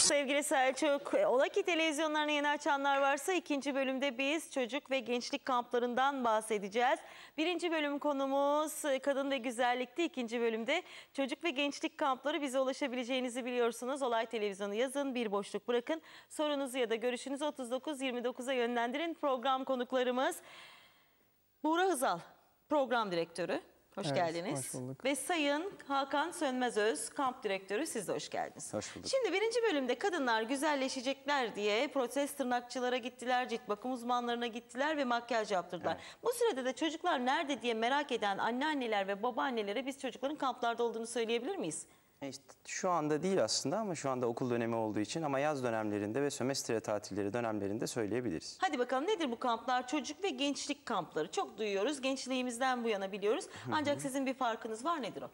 Sevgili Selçuk, e, ola ki televizyonlarını yeni açanlar varsa ikinci bölümde biz çocuk ve gençlik kamplarından bahsedeceğiz. Birinci bölüm konumuz e, kadın ve güzellikti. İkinci bölümde çocuk ve gençlik kampları bize ulaşabileceğinizi biliyorsunuz. Olay televizyonu yazın, bir boşluk bırakın. Sorunuzu ya da görüşünüzü 39-29'a yönlendirin. Program konuklarımız Buğra Hızal, program direktörü. Hoş evet, geldiniz. Hoş bulduk. Ve Sayın Hakan Sönmezöz, kamp direktörü siz de hoş geldiniz. Hoş bulduk. Şimdi birinci bölümde kadınlar güzelleşecekler diye protez tırnakçılara gittiler, cilt bakım uzmanlarına gittiler ve makyaj yaptırdılar. Evet. Bu sürede de çocuklar nerede diye merak eden anneanneler ve babaannelere biz çocukların kamplarda olduğunu söyleyebilir miyiz? E işte şu anda değil aslında ama şu anda okul dönemi olduğu için ama yaz dönemlerinde ve sömestre tatilleri dönemlerinde söyleyebiliriz. Hadi bakalım nedir bu kamplar? Çocuk ve gençlik kampları. Çok duyuyoruz. Gençliğimizden bu yana biliyoruz. Ancak sizin bir farkınız var nedir o?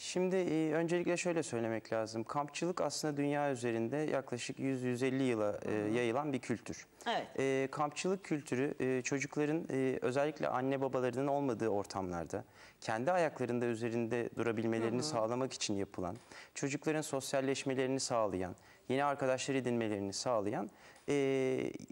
Şimdi e, öncelikle şöyle söylemek lazım. Kampçılık aslında dünya üzerinde yaklaşık 100-150 yıla e, yayılan bir kültür. Evet. E, kampçılık kültürü e, çocukların e, özellikle anne babalarının olmadığı ortamlarda kendi ayaklarında üzerinde durabilmelerini hı hı. sağlamak için yapılan, çocukların sosyalleşmelerini sağlayan, yeni arkadaşlar edinmelerini sağlayan e,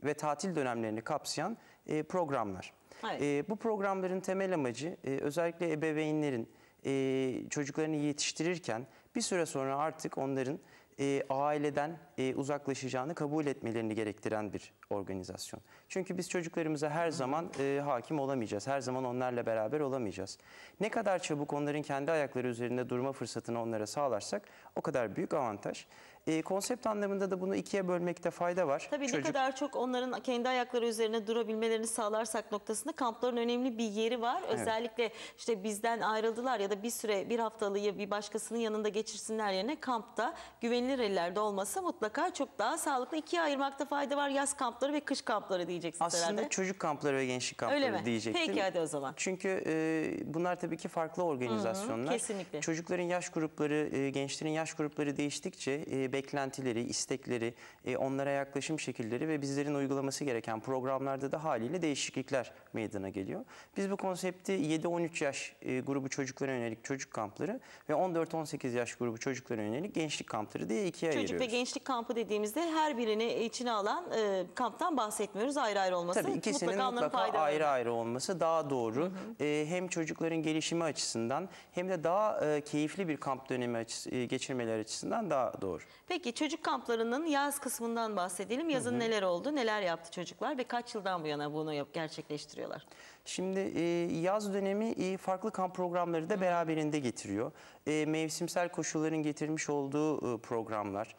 ve tatil dönemlerini kapsayan e, programlar. Evet. E, bu programların temel amacı e, özellikle ebeveynlerin e, çocuklarını yetiştirirken bir süre sonra artık onların e, aileden e, uzaklaşacağını kabul etmelerini gerektiren bir organizasyon. Çünkü biz çocuklarımıza her zaman e, hakim olamayacağız. Her zaman onlarla beraber olamayacağız. Ne kadar çabuk onların kendi ayakları üzerinde durma fırsatını onlara sağlarsak o kadar büyük avantaj. E, konsept anlamında da bunu ikiye bölmekte fayda var. Tabii Çocuk... ne kadar çok onların kendi ayakları üzerine durabilmelerini sağlarsak noktasında kampların önemli bir yeri var. Evet. Özellikle işte bizden ayrıldılar ya da bir süre bir haftalığı bir başkasının yanında geçirsinler yerine kampta güvenilir ellerde olması mutlaka çok daha sağlıklı. İkiye ayırmakta fayda var yaz kampları ve kış kampları diyeceksiniz Aslında herhalde. çocuk kampları ve gençlik kampları Öyle mi? diyecektim. Peki hadi o zaman. Çünkü e, bunlar tabii ki farklı organizasyonlar. Hı hı, kesinlikle. Çocukların yaş grupları, e, gençlerin yaş grupları değiştikçe... E, beklentileri, istekleri, e, onlara yaklaşım şekilleri ve bizlerin uygulaması gereken programlarda da haliyle değişiklikler meydana geliyor. Biz bu konsepti 7-13 yaş e, grubu çocuklara yönelik çocuk kampları ve 14-18 yaş grubu çocuklara yönelik gençlik kampları diye ikiye Çocuk ayırıyoruz. Çocuk ve gençlik kampı dediğimizde her birini içine alan e, kamptan bahsetmiyoruz. Ayrı ayrı olması. Tabii ikisinin mutlaka, mutlaka ayrı ayrı, ayrı olması daha doğru. Hı hı. E, hem çocukların gelişimi açısından hem de daha e, keyifli bir kamp dönemi açısı, e, geçirmeleri açısından daha doğru. Peki çocuk kamplarının yaz kısmından bahsedelim. Yazın hı hı. neler oldu, neler yaptı çocuklar ve kaç yıldan bu yana bunu gerçekleştiriyorlar? Şimdi e, yaz dönemi e, farklı kamp programları da beraberinde getiriyor. E, mevsimsel koşulların getirmiş olduğu programlar,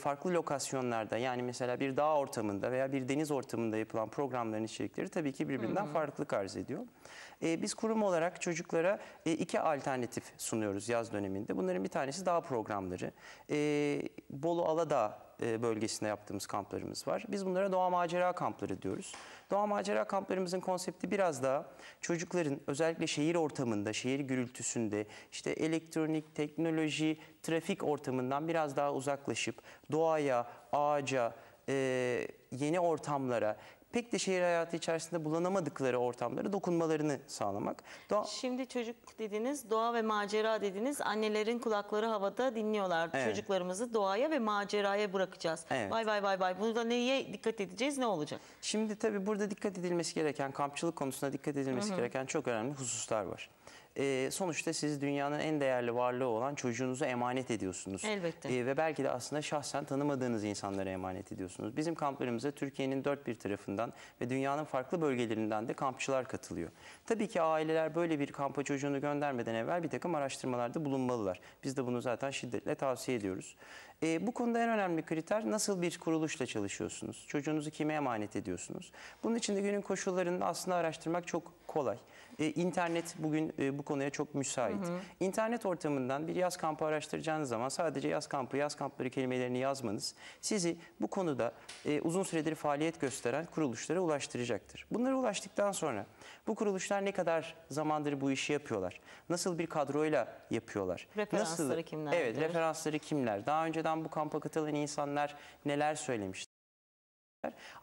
farklı lokasyonlarda yani mesela bir dağ ortamında veya bir deniz ortamında yapılan programların içerikleri tabii ki birbirinden farklı -hı. arz ediyor. Biz kurum olarak çocuklara iki alternatif sunuyoruz yaz döneminde. Bunların bir tanesi dağ programları. Bolu Aladağ e, bölgesinde yaptığımız kamplarımız var. Biz bunlara doğa macera kampları diyoruz. Doğa macera kamplarımızın konsepti biraz daha çocukların özellikle şehir ortamında, şehir gürültüsünde, işte elektronik, teknoloji, trafik ortamından biraz daha uzaklaşıp doğaya, ağaca, e, yeni ortamlara, pek de şehir hayatı içerisinde bulanamadıkları ortamları dokunmalarını sağlamak. Doğa... Şimdi çocuk dediniz, doğa ve macera dediniz. Annelerin kulakları havada dinliyorlar. Evet. Çocuklarımızı doğaya ve maceraya bırakacağız. Evet. Vay vay vay vay. Burada neye dikkat edeceğiz, ne olacak? Şimdi tabii burada dikkat edilmesi gereken, kampçılık konusunda dikkat edilmesi Hı -hı. gereken çok önemli hususlar var e, sonuçta siz dünyanın en değerli varlığı olan çocuğunuzu emanet ediyorsunuz. Elbette. E, ve belki de aslında şahsen tanımadığınız insanlara emanet ediyorsunuz. Bizim kamplarımıza Türkiye'nin dört bir tarafından ve dünyanın farklı bölgelerinden de kampçılar katılıyor. Tabii ki aileler böyle bir kampa çocuğunu göndermeden evvel bir takım araştırmalarda bulunmalılar. Biz de bunu zaten şiddetle tavsiye ediyoruz. E, bu konuda en önemli kriter nasıl bir kuruluşla çalışıyorsunuz? Çocuğunuzu kime emanet ediyorsunuz? Bunun için de günün koşullarını aslında araştırmak çok kolay e, internet bugün e, bu konuya çok müsait. Hı hı. İnternet ortamından bir yaz kampı araştıracağınız zaman sadece yaz kampı, yaz kampları kelimelerini yazmanız sizi bu konuda e, uzun süredir faaliyet gösteren kuruluşlara ulaştıracaktır. Bunlara ulaştıktan sonra bu kuruluşlar ne kadar zamandır bu işi yapıyorlar? Nasıl bir kadroyla yapıyorlar? Referansları nasıl, Evet, referansları kimler? Daha önceden bu kampa katılan insanlar neler söylemiş?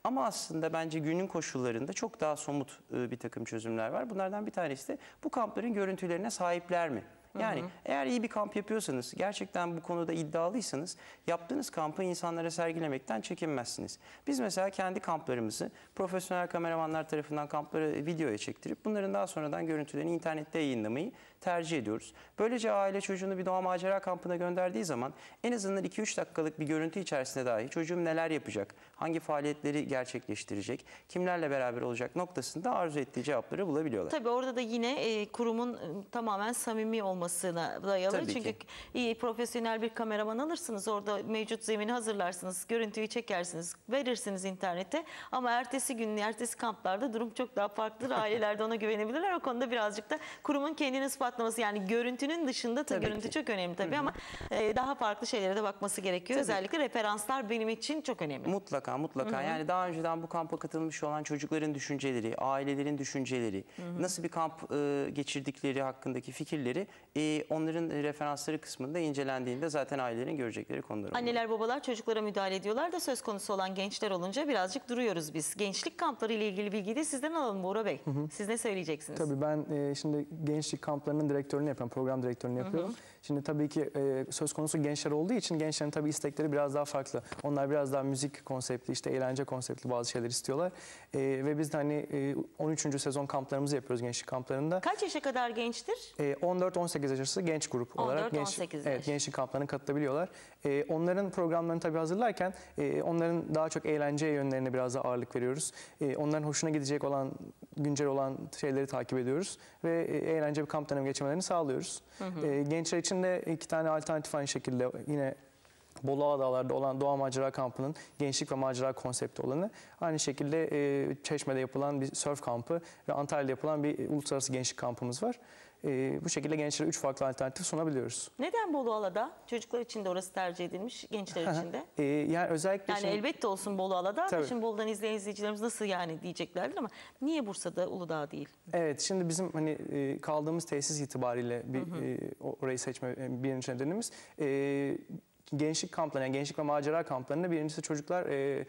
Ama aslında bence günün koşullarında çok daha somut ıı, bir takım çözümler var. Bunlardan bir tanesi de bu kampların görüntülerine sahipler mi? Yani hı hı. eğer iyi bir kamp yapıyorsanız, gerçekten bu konuda iddialıysanız yaptığınız kampı insanlara sergilemekten çekinmezsiniz. Biz mesela kendi kamplarımızı profesyonel kameramanlar tarafından kampları videoya çektirip bunların daha sonradan görüntülerini internette yayınlamayı tercih ediyoruz. Böylece aile çocuğunu bir doğa macera kampına gönderdiği zaman en azından 2-3 dakikalık bir görüntü içerisinde dahi çocuğum neler yapacak, hangi faaliyetleri gerçekleştirecek, kimlerle beraber olacak noktasında arzu ettiği cevapları bulabiliyorlar. Tabii orada da yine e, kurumun ıı, tamamen samimi olması olmasına dayalı. Tabii Çünkü ki. iyi profesyonel bir kameraman alırsınız. Orada mevcut zemini hazırlarsınız. Görüntüyü çekersiniz. Verirsiniz internete. Ama ertesi gün, ertesi kamplarda durum çok daha farklıdır. Aileler de ona güvenebilirler. O konuda birazcık da kurumun kendini ispatlaması. Yani görüntünün dışında tabii, görüntü ki. çok önemli tabii Hı -hı. ama e, daha farklı şeylere de bakması gerekiyor. Tabii. Özellikle referanslar benim için çok önemli. Mutlaka mutlaka. Hı -hı. Yani daha önceden bu kampa katılmış olan çocukların düşünceleri, ailelerin düşünceleri, Hı -hı. nasıl bir kamp e, geçirdikleri hakkındaki fikirleri ee, onların referansları kısmında incelendiğinde zaten ailelerin görecekleri konular oluyor. Anneler babalar çocuklara müdahale ediyorlar da söz konusu olan gençler olunca birazcık duruyoruz biz. Gençlik kampları ile ilgili bilgiyi de sizden alalım Bora Bey. Hı hı. Siz ne söyleyeceksiniz? Tabii ben e, şimdi gençlik kamplarının direktörünü yapıyorum, program direktörünü yapıyorum. Hı hı. Şimdi tabii ki e, söz konusu gençler olduğu için gençlerin tabii istekleri biraz daha farklı. Onlar biraz daha müzik konseptli, işte eğlence konseptli bazı şeyler istiyorlar. E, ve biz de hani e, 13. sezon kamplarımızı yapıyoruz gençlik kamplarında. Kaç yaşa kadar gençtir? E, 14-18 yaş arası genç grup olarak genç, 18 yaş. evet, gençlik kamplarına katılabiliyorlar. E, onların programlarını tabii hazırlarken e, onların daha çok eğlence yönlerine biraz daha ağırlık veriyoruz. E, onların hoşuna gidecek olan, güncel olan şeyleri takip ediyoruz ve e, eğlence bir kamp dönemi geçirmelerini sağlıyoruz. Hı hı. E, gençler için de iki tane alternatif aynı şekilde yine Bolu Adalar'da olan Doğa Macera Kampı'nın gençlik ve macera konsepti olanı. Aynı şekilde e, Çeşme'de yapılan bir surf kampı ve Antalya'da yapılan bir uluslararası gençlik kampımız var e, bu şekilde gençlere 3 farklı alternatif sunabiliyoruz. Neden Bolu Boluala'da? Çocuklar için de orası tercih edilmiş, gençler için de. e, yani özellikle yani şimdi... elbette olsun Boluala'da. Tabii. Şimdi Bolu'dan izleyen izleyicilerimiz nasıl yani diyeceklerdir ama niye Bursa'da Uludağ değil? Evet şimdi bizim hani e, kaldığımız tesis itibariyle bir, hı hı. E, orayı seçme e, birinci nedenimiz e, gençlik kampları yani gençlik ve macera kamplarında birincisi çocuklar e,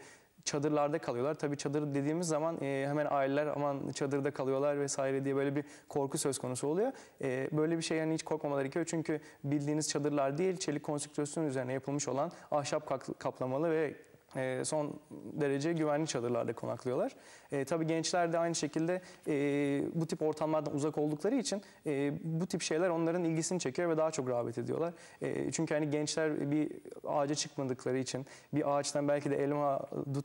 çadırlarda kalıyorlar. Tabii çadır dediğimiz zaman e, hemen aileler aman çadırda kalıyorlar vesaire diye böyle bir korku söz konusu oluyor. E, böyle bir şey yani hiç korkmamaları gerekiyor. Çünkü bildiğiniz çadırlar değil çelik konstrüksiyon üzerine yapılmış olan ahşap kaplamalı ve ee, son derece güvenli çadırlarda konaklıyorlar. E, tabii gençler de aynı şekilde e, bu tip ortamlardan uzak oldukları için e, bu tip şeyler onların ilgisini çekiyor ve daha çok rağbet ediyorlar. E, çünkü hani gençler bir ağaca çıkmadıkları için, bir ağaçtan belki de elma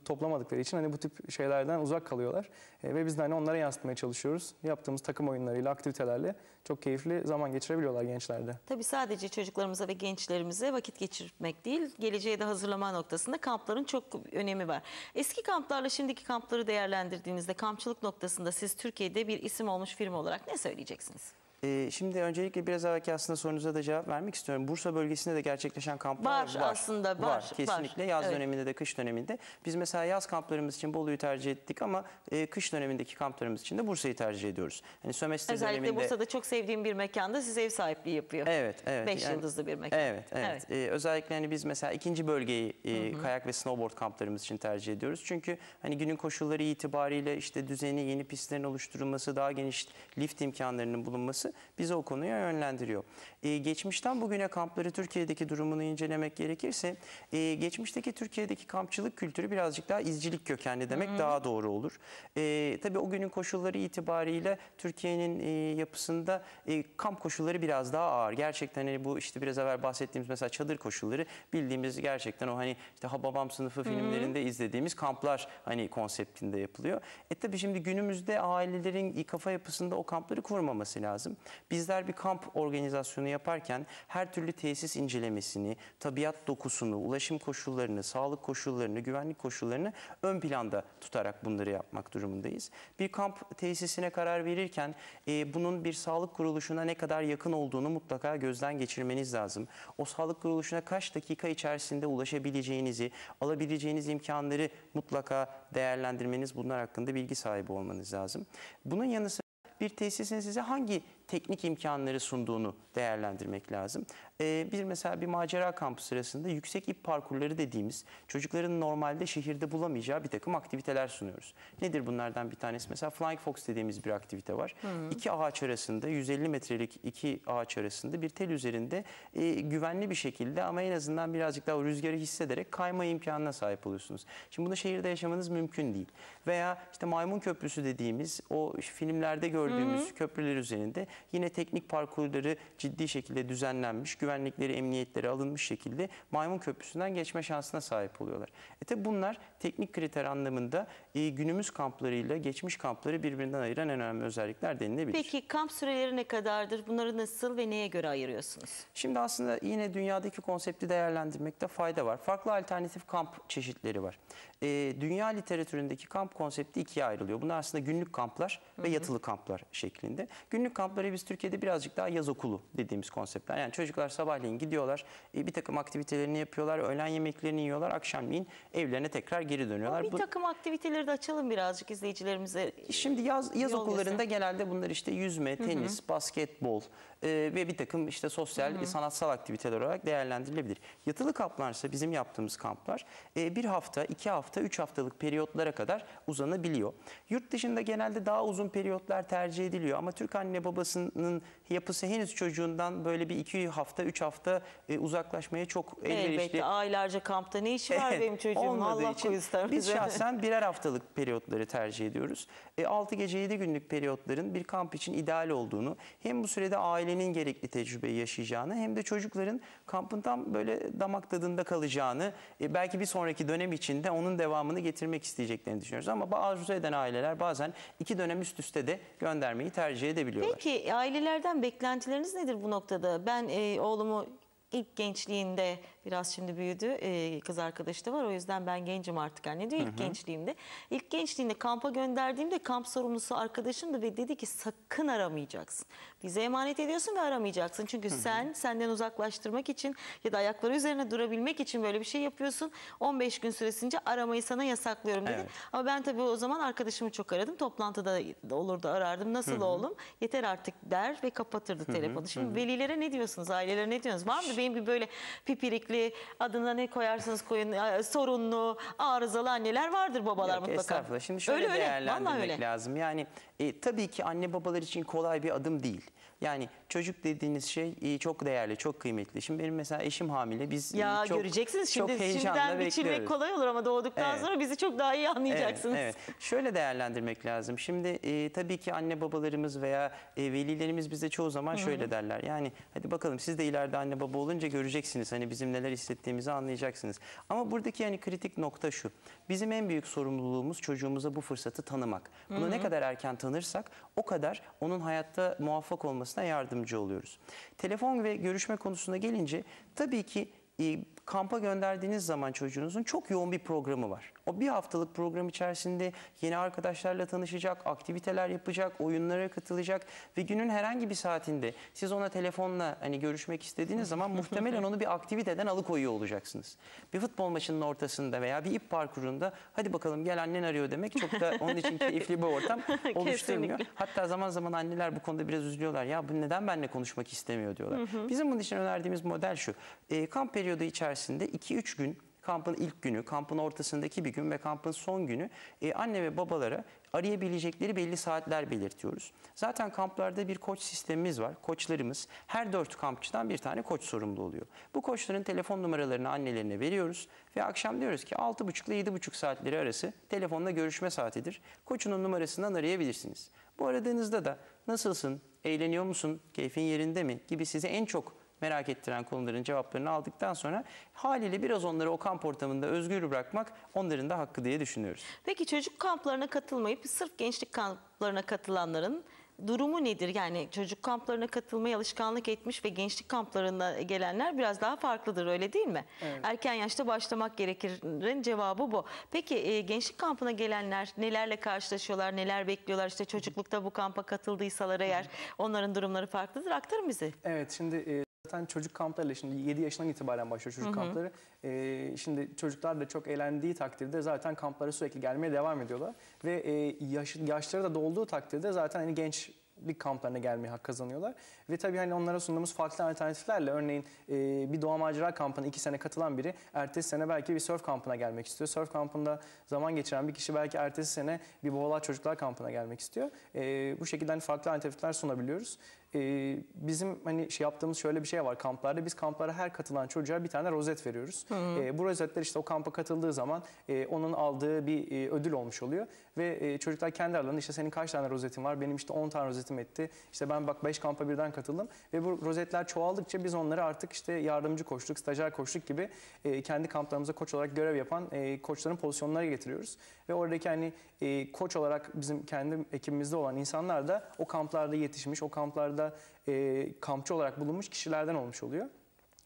toplamadıkları için hani bu tip şeylerden uzak kalıyorlar. E, ve biz de hani onlara yansıtmaya çalışıyoruz. Yaptığımız takım oyunlarıyla, aktivitelerle çok keyifli zaman geçirebiliyorlar gençlerde. Tabii sadece çocuklarımıza ve gençlerimize vakit geçirmek değil, geleceğe de hazırlama noktasında kampların çok çok önemi var. Eski kamplarla şimdiki kampları değerlendirdiğinizde kampçılık noktasında siz Türkiye'de bir isim olmuş firma olarak ne söyleyeceksiniz? Ee, şimdi öncelikle biraz evvelki aslında sorunuza da cevap vermek istiyorum. Bursa bölgesinde de gerçekleşen kamplar var. Var aslında var. var kesinlikle var. yaz evet. döneminde de kış döneminde. Biz mesela yaz kamplarımız için Bolu'yu tercih ettik ama e, kış dönemindeki kamplarımız için de Bursa'yı tercih ediyoruz. Yani Özellikle döneminde... Bursa'da çok sevdiğim bir mekanda siz ev sahipliği yapıyor. Evet. evet Beş yani, yıldızlı bir mekan. Evet. evet. evet. Ee, özellikle hani biz mesela ikinci bölgeyi e, Hı -hı. kayak ve snowboard kamplarımız için tercih ediyoruz. Çünkü hani günün koşulları itibariyle işte düzeni, yeni pistlerin oluşturulması, daha geniş lift imkanlarının bulunması bizi o konuya yönlendiriyor. E, geçmişten bugüne kampları Türkiye'deki durumunu incelemek gerekirse e, geçmişteki Türkiye'deki kampçılık kültürü birazcık daha izcilik kökenli demek hmm. daha doğru olur. E, tabii o günün koşulları itibariyle Türkiye'nin e, yapısında e, kamp koşulları biraz daha ağır. Gerçekten hani bu işte biraz evvel bahsettiğimiz mesela çadır koşulları bildiğimiz gerçekten o hani işte babam sınıfı filmlerinde izlediğimiz kamplar hani konseptinde yapılıyor. E tabii şimdi günümüzde ailelerin kafa yapısında o kampları kurmaması lazım. Bizler bir kamp organizasyonu yaparken her türlü tesis incelemesini, tabiat dokusunu, ulaşım koşullarını, sağlık koşullarını, güvenlik koşullarını ön planda tutarak bunları yapmak durumundayız. Bir kamp tesisine karar verirken e, bunun bir sağlık kuruluşuna ne kadar yakın olduğunu mutlaka gözden geçirmeniz lazım. O sağlık kuruluşuna kaç dakika içerisinde ulaşabileceğinizi, alabileceğiniz imkanları mutlaka değerlendirmeniz, bunlar hakkında bilgi sahibi olmanız lazım. Bunun yanı sıra bir tesisin size hangi teknik imkanları sunduğunu değerlendirmek lazım. Ee, bir mesela bir macera kampı sırasında yüksek ip parkurları dediğimiz çocukların normalde şehirde bulamayacağı bir takım aktiviteler sunuyoruz. Nedir bunlardan bir tanesi? Mesela Flying Fox dediğimiz bir aktivite var. Hı hı. İki ağaç arasında 150 metrelik iki ağaç arasında bir tel üzerinde e, güvenli bir şekilde ama en azından birazcık daha rüzgarı hissederek kayma imkanına sahip oluyorsunuz. Şimdi bunu şehirde yaşamanız mümkün değil. Veya işte Maymun Köprüsü dediğimiz o filmlerde gördüğümüz hı hı. köprüler üzerinde yine teknik parkurları ciddi şekilde düzenlenmiş, güvenlikleri, emniyetleri alınmış şekilde Maymun Köprüsü'nden geçme şansına sahip oluyorlar. E tabi bunlar teknik kriter anlamında e, günümüz kamplarıyla geçmiş kampları birbirinden ayıran en önemli özellikler denilebilir. Peki kamp süreleri ne kadardır? Bunları nasıl ve neye göre ayırıyorsunuz? Şimdi aslında yine dünyadaki konsepti değerlendirmekte fayda var. Farklı alternatif kamp çeşitleri var. E, dünya literatüründeki kamp konsepti ikiye ayrılıyor. Bunlar aslında günlük kamplar ve yatılı kamplar şeklinde. Günlük kamplar böyle biz Türkiye'de birazcık daha yaz okulu dediğimiz konseptler. Yani çocuklar sabahleyin gidiyorlar, e, bir takım aktivitelerini yapıyorlar, öğlen yemeklerini yiyorlar, akşamleyin evlerine tekrar geri dönüyorlar. Ama bir takım aktiviteleri de açalım birazcık izleyicilerimize. Şimdi yaz, yaz okullarında desin. genelde bunlar işte yüzme, tenis, hı hı. basketbol e, ve bir takım işte sosyal, hı hı. sanatsal aktiviteler olarak değerlendirilebilir. Yatılı kamplarsa bizim yaptığımız kamplar e, bir hafta, iki hafta, üç haftalık periyotlara kadar uzanabiliyor. Yurt dışında genelde daha uzun periyotlar tercih ediliyor ama Türk anne babası yapısının yapısı henüz çocuğundan böyle bir iki hafta, üç hafta e, uzaklaşmaya çok elverişli. Elbette aylarca kampta ne işi var benim çocuğumun Allah koyusun. Biz şahsen birer haftalık periyotları tercih ediyoruz. E, 6 gece 7 günlük periyotların bir kamp için ideal olduğunu hem bu sürede ailenin gerekli tecrübeyi yaşayacağını hem de çocukların kampın tam böyle damak tadında kalacağını e, belki bir sonraki dönem içinde onun devamını getirmek isteyeceklerini düşünüyoruz. Ama arzu eden aileler bazen iki dönem üst üste de göndermeyi tercih edebiliyorlar. Peki ailelerden beklentileriniz nedir bu noktada? Ben e, oğlumu ilk gençliğinde Biraz şimdi büyüdü. E, kız arkadaşı da var. O yüzden ben gencim artık anne diyor. İlk Hı-hı. gençliğimde. İlk gençliğinde kampa gönderdiğimde kamp sorumlusu arkadaşım da dedi ki sakın aramayacaksın. Bize emanet ediyorsun ve aramayacaksın. Çünkü Hı-hı. sen senden uzaklaştırmak için ya da ayakları üzerine durabilmek için böyle bir şey yapıyorsun. 15 gün süresince aramayı sana yasaklıyorum dedi. Evet. Ama ben tabii o zaman arkadaşımı çok aradım. Toplantıda olurdu arardım. Nasıl Hı-hı. oğlum? Yeter artık der ve kapatırdı Hı-hı. telefonu. Şimdi Hı-hı. velilere ne diyorsunuz? Ailelere ne diyorsunuz? Var mı benim bir böyle pipirikli sürekli adına ne koyarsanız koyun e, sorunlu, arızalı anneler vardır babalar Yok, mutlaka. Şimdi şöyle öyle, değerlendirmek öyle. lazım. Yani e, tabii ki anne babalar için kolay bir adım değil. Yani çocuk dediğiniz şey e, çok değerli, çok kıymetli. Şimdi benim mesela eşim hamile. Biz e, ya çok, göreceksiniz şimdi çok şimdiden biçilmek kolay olur ama doğduktan evet. sonra bizi çok daha iyi anlayacaksınız. Evet, evet. Şöyle değerlendirmek lazım. Şimdi e, tabii ki anne babalarımız veya e, velilerimiz bize çoğu zaman Hı -hı. şöyle derler. Yani hadi bakalım siz de ileride anne baba olunca göreceksiniz. Hani bizim neler hissettiğimizi anlayacaksınız. Ama buradaki yani kritik nokta şu. Bizim en büyük sorumluluğumuz çocuğumuza bu fırsatı tanımak. Bunu Hı -hı. ne kadar erken tanırsak o kadar onun hayatta muvaffak olması olmasına yardımcı oluyoruz. Telefon ve görüşme konusuna gelince tabii ki e, kampa gönderdiğiniz zaman çocuğunuzun çok yoğun bir programı var. O bir haftalık program içerisinde yeni arkadaşlarla tanışacak, aktiviteler yapacak, oyunlara katılacak ve günün herhangi bir saatinde siz ona telefonla hani görüşmek istediğiniz zaman muhtemelen onu bir aktiviteden alıkoyuyor olacaksınız. Bir futbol maçının ortasında veya bir ip parkurunda hadi bakalım gel annen arıyor demek çok da onun için keyifli bir ortam oluşturmuyor. Hatta zaman zaman anneler bu konuda biraz üzülüyorlar. Ya bu neden benimle konuşmak istemiyor diyorlar. Bizim bunun için önerdiğimiz model şu. E, kamp periyodu içerisinde içerisinde 2-3 gün kampın ilk günü, kampın ortasındaki bir gün ve kampın son günü e, anne ve babalara arayabilecekleri belli saatler belirtiyoruz. Zaten kamplarda bir koç sistemimiz var. Koçlarımız her dört kampçıdan bir tane koç sorumlu oluyor. Bu koçların telefon numaralarını annelerine veriyoruz ve akşam diyoruz ki 6.30 ile 7.30 saatleri arası telefonla görüşme saatidir. Koçunun numarasından arayabilirsiniz. Bu aradığınızda da nasılsın, eğleniyor musun, keyfin yerinde mi gibi size en çok merak ettiren konuların cevaplarını aldıktan sonra haliyle biraz onları o kamp ortamında özgür bırakmak onların da hakkı diye düşünüyoruz. Peki çocuk kamplarına katılmayıp sırf gençlik kamplarına katılanların durumu nedir? Yani çocuk kamplarına katılmaya alışkanlık etmiş ve gençlik kamplarına gelenler biraz daha farklıdır öyle değil mi? Evet. Erken yaşta başlamak gerekirin cevabı bu. Peki e, gençlik kampına gelenler nelerle karşılaşıyorlar, neler bekliyorlar? İşte çocuklukta bu kampa katıldıysalar eğer onların durumları farklıdır. Aktarın bizi. Evet şimdi... E Zaten çocuk kamplarıyla şimdi 7 yaşından itibaren başlıyor çocuk hı hı. kampları. Ee, şimdi çocuklar da çok eğlendiği takdirde zaten kamplara sürekli gelmeye devam ediyorlar. Ve e, yaş, yaşları da dolduğu takdirde zaten hani genç lig kamplarına gelmeye hak kazanıyorlar. Ve tabii hani onlara sunduğumuz farklı alternatiflerle örneğin e, bir doğa macera kampına iki sene katılan biri ertesi sene belki bir surf kampına gelmek istiyor. Surf kampında zaman geçiren bir kişi belki ertesi sene bir boğalar çocuklar kampına gelmek istiyor. E, bu şekilde hani farklı alternatifler sunabiliyoruz e, bizim hani şey yaptığımız şöyle bir şey var kamplarda. Biz kamplara her katılan çocuğa bir tane rozet veriyoruz. Hmm. E, bu rozetler işte o kampa katıldığı zaman e, onun aldığı bir e, ödül olmuş oluyor. Ve e, çocuklar kendi aralarında işte senin kaç tane rozetin var? Benim işte 10 tane rozetim etti. işte ben bak 5 kampa birden katıldım. Ve bu rozetler çoğaldıkça biz onları artık işte yardımcı koçluk, stajyer koçluk gibi e, kendi kamplarımıza koç olarak görev yapan e, koçların pozisyonlara getiriyoruz. Ve oradaki hani e, koç olarak bizim kendi ekibimizde olan insanlar da o kamplarda yetişmiş, o kamplarda orada e, kampçı olarak bulunmuş kişilerden olmuş oluyor.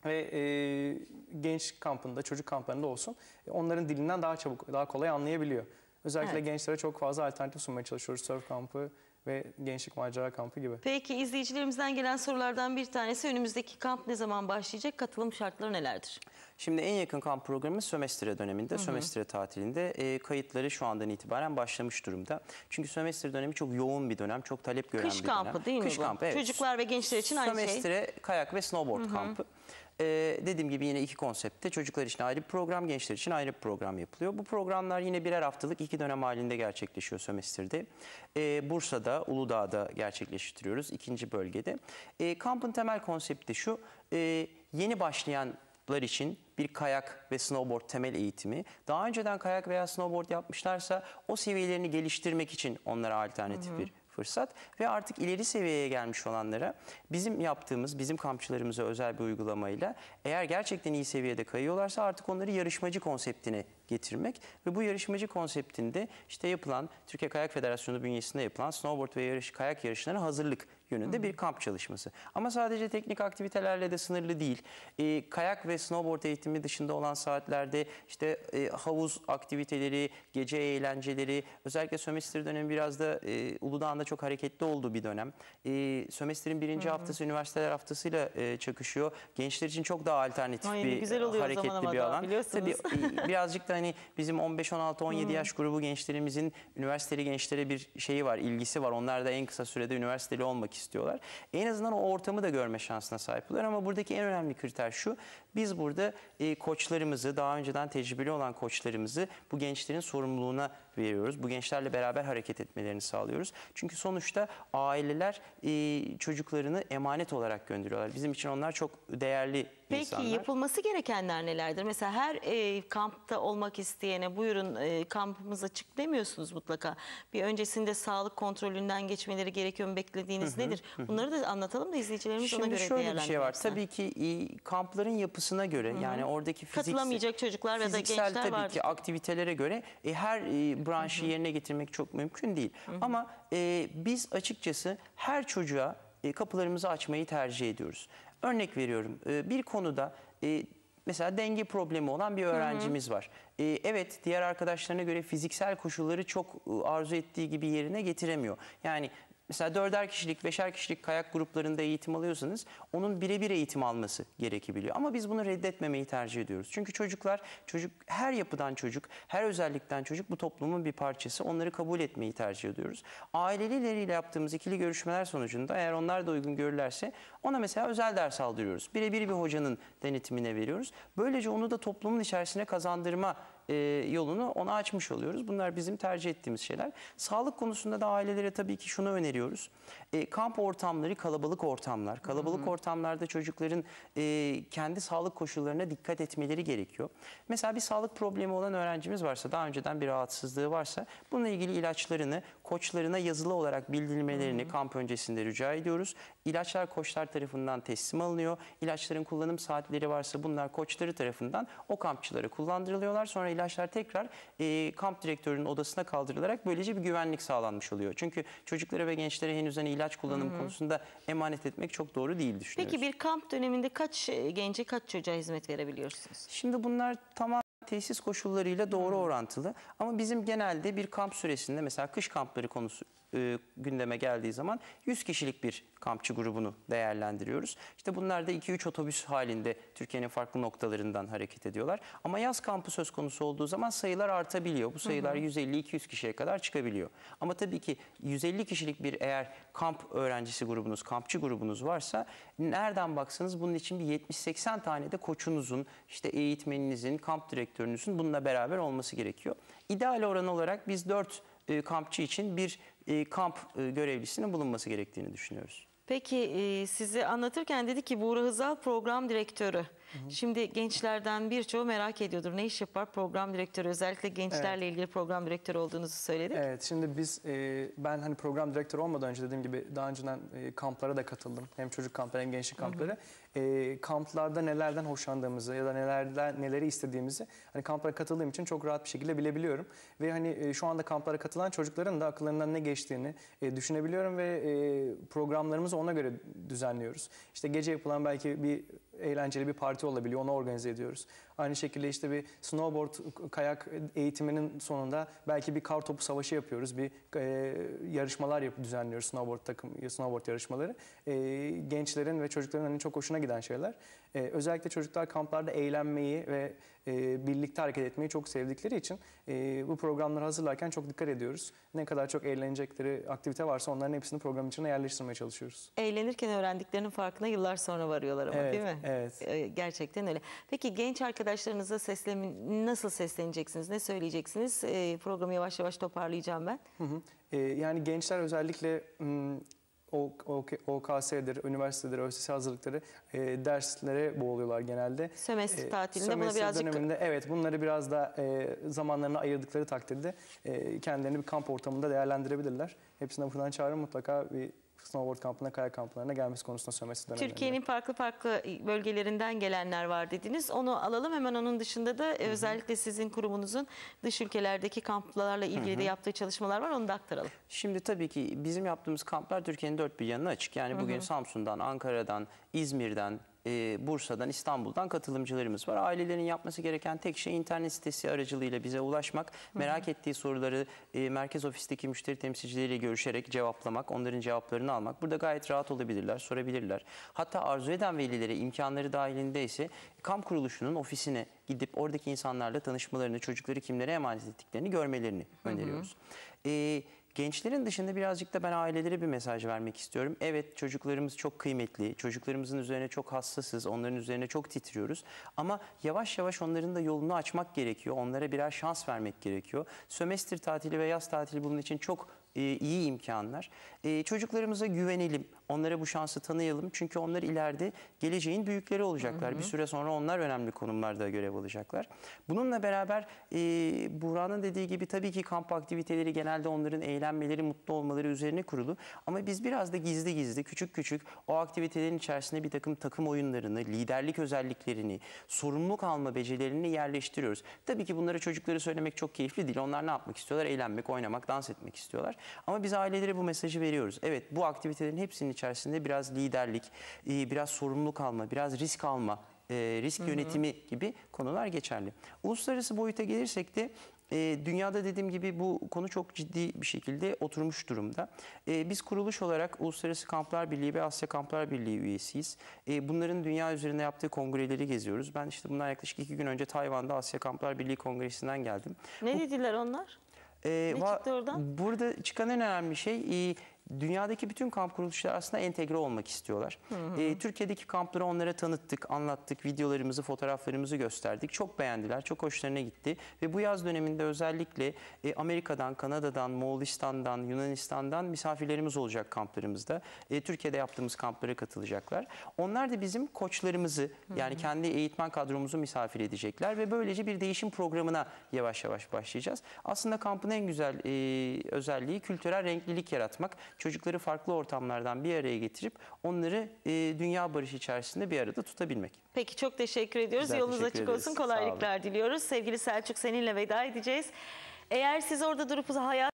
Ve e, genç kampında, çocuk kamplarında olsun e, onların dilinden daha çabuk, daha kolay anlayabiliyor. Özellikle evet. gençlere çok fazla alternatif sunmaya çalışıyoruz. Surf kampı, ve Gençlik Macera Kampı gibi. Peki izleyicilerimizden gelen sorulardan bir tanesi önümüzdeki kamp ne zaman başlayacak? Katılım şartları nelerdir? Şimdi en yakın kamp programı sömestre döneminde, hı hı. sömestre tatilinde e, kayıtları şu andan itibaren başlamış durumda. Çünkü sömestre dönemi çok yoğun bir dönem, çok talep gören Kış bir dönem. Kış kampı değil mi Kış bu? kampı evet. Çocuklar ve gençler için sömestre, aynı şey. Sömestre kayak ve snowboard hı hı. kampı e, dediğim gibi yine iki konseptte çocuklar için ayrı bir program, gençler için ayrı bir program yapılıyor. Bu programlar yine birer haftalık iki dönem halinde gerçekleşiyor sömestirde. E, ee, Bursa'da, Uludağ'da gerçekleştiriyoruz ikinci bölgede. E, kampın temel konsepti şu, e, yeni başlayanlar için bir kayak ve snowboard temel eğitimi. Daha önceden kayak veya snowboard yapmışlarsa o seviyelerini geliştirmek için onlara alternatif hı hı. bir fırsat ve artık ileri seviyeye gelmiş olanlara bizim yaptığımız, bizim kampçılarımıza özel bir uygulamayla eğer gerçekten iyi seviyede kayıyorlarsa artık onları yarışmacı konseptini getirmek ve bu yarışmacı konseptinde işte yapılan Türkiye Kayak Federasyonu bünyesinde yapılan snowboard ve yarış, kayak yarışlarına hazırlık yönünde Hı bir kamp çalışması. Ama sadece teknik aktivitelerle de sınırlı değil. E, kayak ve snowboard eğitimi dışında olan saatlerde işte e, havuz aktiviteleri, gece eğlenceleri, özellikle sömestr dönemi biraz da e, Uludağ'ın da çok hareketli olduğu bir dönem. E, sömestrin birinci Hı haftası üniversiteler haftasıyla e, çakışıyor. Gençler için çok daha alternatif Ay, bir güzel hareketli bir alan. Biliyorsunuz. Tabii e, birazcık da hani bizim 15, 16, 17 hmm. yaş grubu gençlerimizin üniversiteli gençlere bir şeyi var, ilgisi var. Onlar da en kısa sürede üniversiteli olmak istiyorlar. En azından o ortamı da görme şansına sahip oluyor ama buradaki en önemli kriter şu. Biz burada e, koçlarımızı, daha önceden tecrübeli olan koçlarımızı bu gençlerin sorumluluğuna veriyoruz. Bu gençlerle beraber hareket etmelerini sağlıyoruz. Çünkü sonuçta aileler e, çocuklarını emanet olarak gönderiyorlar. Bizim için onlar çok değerli Peki, insanlar. Peki yapılması gerekenler nelerdir? Mesela her e, kampta olmak isteyene buyurun e, kampımız açık demiyorsunuz mutlaka. Bir öncesinde sağlık kontrolünden geçmeleri gerekiyor mu beklediğiniz hı hı, nedir? Hı. Bunları da anlatalım da izleyicilerimiz Şimdi ona göre değerlendirsin. Şimdi şöyle bir şey var. Tabii ki e, kampların yapısı yapısına göre Hı -hı. yani oradaki fiziksel, katılamayacak çocuklar ve da gençler tabii vardır. ki aktivitelere göre e, her e, branşı Hı -hı. yerine getirmek çok mümkün değil. Hı -hı. Ama e, biz açıkçası her çocuğa e, kapılarımızı açmayı tercih ediyoruz. Örnek veriyorum e, bir konuda e, mesela denge problemi olan bir öğrencimiz Hı -hı. var. Ee, evet diğer arkadaşlarına göre fiziksel koşulları çok e, arzu ettiği gibi yerine getiremiyor. Yani Mesela dörder kişilik, beşer kişilik kayak gruplarında eğitim alıyorsanız onun birebir eğitim alması gerekebiliyor. Ama biz bunu reddetmemeyi tercih ediyoruz. Çünkü çocuklar, çocuk her yapıdan çocuk, her özellikten çocuk bu toplumun bir parçası. Onları kabul etmeyi tercih ediyoruz. Aileleriyle yaptığımız ikili görüşmeler sonucunda eğer onlar da uygun görürlerse ona mesela özel ders aldırıyoruz. Birebir bir hocanın denetimine veriyoruz. Böylece onu da toplumun içerisine kazandırma e, yolunu ona açmış oluyoruz. Bunlar bizim tercih ettiğimiz şeyler. Sağlık konusunda da ailelere tabii ki şunu öneriyoruz e, kamp ortamları kalabalık ortamlar. Kalabalık Hı-hı. ortamlarda çocukların e, kendi sağlık koşullarına dikkat etmeleri gerekiyor. Mesela bir sağlık problemi olan öğrencimiz varsa, daha önceden bir rahatsızlığı varsa bununla ilgili ilaçlarını koçlarına yazılı olarak bildirmelerini Hı-hı. kamp öncesinde rica ediyoruz. İlaçlar koçlar tarafından teslim alınıyor. İlaçların kullanım saatleri varsa bunlar koçları tarafından o kampçılara kullandırılıyorlar. Sonra ilaçlar tekrar e, kamp direktörünün odasına kaldırılarak böylece bir güvenlik sağlanmış oluyor. Çünkü çocuklara ve gençlere henüz hani ilaç kullanımı konusunda emanet etmek çok doğru değil düşünüyoruz. Peki bir kamp döneminde kaç e, gence kaç çocuğa hizmet verebiliyorsunuz? Şimdi bunlar tamam tesis koşullarıyla doğru orantılı ama bizim genelde bir kamp süresinde mesela kış kampları konusu e, gündeme geldiği zaman 100 kişilik bir kampçı grubunu değerlendiriyoruz. İşte bunlar da 2-3 otobüs halinde Türkiye'nin farklı noktalarından hareket ediyorlar. Ama yaz kampı söz konusu olduğu zaman sayılar artabiliyor. Bu sayılar 150-200 kişiye kadar çıkabiliyor. Ama tabii ki 150 kişilik bir eğer kamp öğrencisi grubunuz, kampçı grubunuz varsa nereden baksanız bunun için bir 70-80 tane de koçunuzun, işte eğitmeninizin, kamp direktörünüzün bununla beraber olması gerekiyor. İdeal oran olarak biz 4 e, kampçı için bir e, kamp e, görevlisinin bulunması gerektiğini düşünüyoruz. Peki e, sizi anlatırken dedi ki Buğra Hızal program direktörü. Hı hı. Şimdi gençlerden birçoğu merak ediyordur. Ne iş yapar program direktörü? Özellikle gençlerle evet. ilgili program direktörü olduğunuzu söyledik. Evet şimdi biz ben hani program direktörü olmadan önce dediğim gibi daha önceden kamplara da katıldım. Hem çocuk kampları hem gençlik kampları. Hı hı e, kamplarda nelerden hoşlandığımızı ya da nelerden neleri istediğimizi hani kamplara katıldığım için çok rahat bir şekilde bilebiliyorum. Ve hani e, şu anda kamplara katılan çocukların da akıllarından ne geçtiğini e, düşünebiliyorum ve e, programlarımızı ona göre düzenliyoruz. İşte gece yapılan belki bir eğlenceli bir parti olabiliyor onu organize ediyoruz. Aynı şekilde işte bir snowboard kayak eğitiminin sonunda belki bir kar topu savaşı yapıyoruz. Bir e, yarışmalar yap düzenliyoruz snowboard takım snowboard yarışmaları. E, gençlerin ve çocukların hani çok hoşuna giden şeyler. E, özellikle çocuklar kamplarda eğlenmeyi ve e, birlikte hareket etmeyi çok sevdikleri için e, bu programları hazırlarken çok dikkat ediyoruz. Ne kadar çok eğlenecekleri aktivite varsa onların hepsini program içine yerleştirmeye çalışıyoruz. Eğlenirken öğrendiklerinin farkına yıllar sonra varıyorlar ama evet, değil mi? Evet. E, gerçekten öyle. Peki genç arkadaşlarınıza seslemin, nasıl sesleneceksiniz? Ne söyleyeceksiniz? programı yavaş yavaş toparlayacağım ben. Hı hı. yani gençler özellikle OKS'dir, üniversitedir, ÖSS hazırlıkları e, derslere boğuluyorlar genelde. Sömestr e, tatilinde e, buna birazcık... döneminde evet bunları biraz da e, zamanlarını ayırdıkları takdirde e, kendilerini bir kamp ortamında değerlendirebilirler. Hepsine buradan çağırın mutlaka bir snowboard kampına, kayak kamplarına gelmesi konusunda söylemesi önemli. Türkiye'nin farklı farklı bölgelerinden gelenler var dediniz. Onu alalım hemen onun dışında da e, Hı -hı. özellikle sizin kurumunuzun dış ülkelerdeki kamplarla ilgili Hı -hı. de yaptığı çalışmalar var onu da aktaralım. Şimdi tabii ki bizim yaptığımız kamplar Türkiye'nin dört bir yanına açık. Yani bugün Hı -hı. Samsun'dan, Ankara'dan, İzmir'den, e, Bursa'dan, İstanbul'dan katılımcılarımız var. Ailelerin yapması gereken tek şey internet sitesi aracılığıyla bize ulaşmak, Hı -hı. merak ettiği soruları e, merkez ofisteki müşteri temsilcileriyle görüşerek cevaplamak, onların cevaplarını almak. Burada gayet rahat olabilirler, sorabilirler. Hatta arzu eden velilere imkanları dahilindeyse ise kamp kuruluşunun ofisine gidip oradaki insanlarla tanışmalarını, çocukları kimlere emanet ettiklerini görmelerini Hı öneriyoruz. Evet Gençlerin dışında birazcık da ben ailelere bir mesaj vermek istiyorum. Evet çocuklarımız çok kıymetli, çocuklarımızın üzerine çok hassasız, onların üzerine çok titriyoruz. Ama yavaş yavaş onların da yolunu açmak gerekiyor, onlara birer şans vermek gerekiyor. Sömestr tatili ve yaz tatili bunun için çok e, iyi imkanlar. E, çocuklarımıza güvenelim, onlara bu şansı tanıyalım. Çünkü onlar ileride geleceğin büyükleri olacaklar. Hı hı. Bir süre sonra onlar önemli konumlarda görev alacaklar. Bununla beraber e, dediği gibi tabii ki kamp aktiviteleri genelde onların eğlenmeleri, mutlu olmaları üzerine kurulu. Ama biz biraz da gizli gizli, küçük küçük o aktivitelerin içerisinde bir takım takım oyunlarını, liderlik özelliklerini, sorumluluk alma becerilerini yerleştiriyoruz. Tabii ki bunlara çocukları söylemek çok keyifli değil. Onlar ne yapmak istiyorlar? Eğlenmek, oynamak, dans etmek istiyorlar. Ama biz ailelere bu mesajı veriyoruz. Evet bu aktivitelerin hepsinin içerisinde biraz liderlik, e, biraz sorumluluk alma, biraz risk alma, e, risk yönetimi hı hı. gibi konular geçerli. Uluslararası boyuta gelirsek de e, dünyada dediğim gibi bu konu çok ciddi bir şekilde oturmuş durumda. biz kuruluş olarak Uluslararası Kamplar Birliği ve Asya Kamplar Birliği üyesiyiz. bunların dünya üzerinde yaptığı kongreleri geziyoruz. Ben işte bundan yaklaşık iki gün önce Tayvan'da Asya Kamplar Birliği Kongresi'nden geldim. Ne dediler onlar? E, ne çıktı oradan? Burada çıkan en önemli şey e, dünyadaki bütün kamp kuruluşları aslında entegre olmak istiyorlar. Hı hı. E, Türkiye'deki kampları onlara tanıttık, anlattık, videolarımızı, fotoğraflarımızı gösterdik. Çok beğendiler, çok hoşlarına gitti. Ve bu yaz döneminde özellikle e, Amerika'dan, Kanada'dan, Moğolistan'dan, Yunanistan'dan misafirlerimiz olacak kamplarımızda. E, Türkiye'de yaptığımız kamplara katılacaklar. Onlar da bizim koçlarımızı, hı hı. yani kendi eğitmen kadromuzu misafir edecekler ve böylece bir değişim programına yavaş yavaş başlayacağız. Aslında kampın en güzel e, özelliği kültürel renklilik yaratmak çocukları farklı ortamlardan bir araya getirip onları e, dünya barışı içerisinde bir arada tutabilmek. Peki çok teşekkür ediyoruz. Güzel, Yolunuz teşekkür açık ederiz. olsun. Kolaylıklar diliyoruz. Sevgili Selçuk seninle veda edeceğiz. Eğer siz orada durup hayat